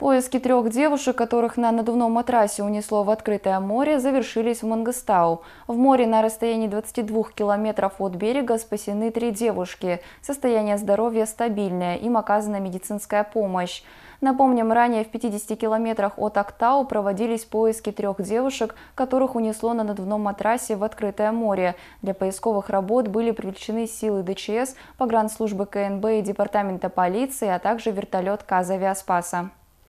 Поиски трех девушек, которых на надувном матрасе унесло в открытое море, завершились в Мангостау. В море на расстоянии 22 километров от берега спасены три девушки. Состояние здоровья стабильное, им оказана медицинская помощь. Напомним, ранее в 50 километрах от Актау проводились поиски трех девушек, которых унесло на надувном матрасе в открытое море. Для поисковых работ были привлечены силы ДЧС, погранслужбы КНБ и департамента полиции, а также вертолет КАЗ «Авиаспаса».